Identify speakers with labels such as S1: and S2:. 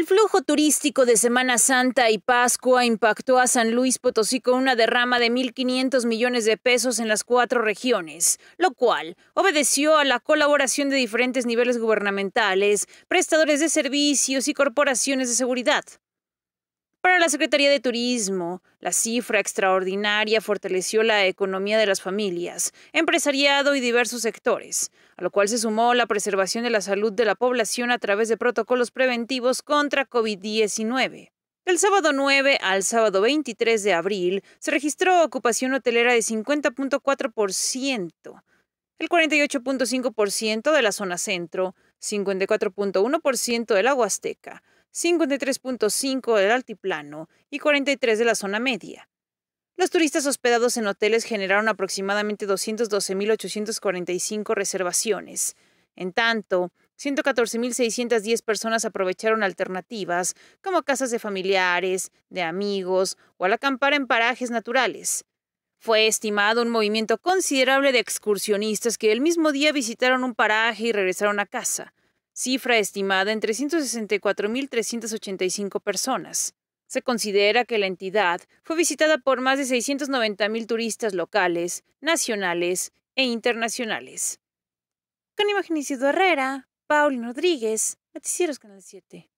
S1: El flujo turístico de Semana Santa y Pascua impactó a San Luis Potosí con una derrama de 1.500 millones de pesos en las cuatro regiones, lo cual obedeció a la colaboración de diferentes niveles gubernamentales, prestadores de servicios y corporaciones de seguridad. Para la Secretaría de Turismo, la cifra extraordinaria fortaleció la economía de las familias, empresariado y diversos sectores, a lo cual se sumó la preservación de la salud de la población a través de protocolos preventivos contra COVID-19. Del sábado 9 al sábado 23 de abril se registró ocupación hotelera de 50.4%, el 48.5% de la zona centro, 54.1% de la Huasteca, 53.5 del altiplano y 43 de la zona media. Los turistas hospedados en hoteles generaron aproximadamente 212.845 reservaciones. En tanto, 114.610 personas aprovecharon alternativas como casas de familiares, de amigos o al acampar en parajes naturales. Fue estimado un movimiento considerable de excursionistas que el mismo día visitaron un paraje y regresaron a casa, cifra estimada en 364.385 personas. Se considera que la entidad fue visitada por más de 690.000 turistas locales, nacionales e internacionales. Con Isidro Herrera, Paulino Rodríguez, Noticieros Canal 7.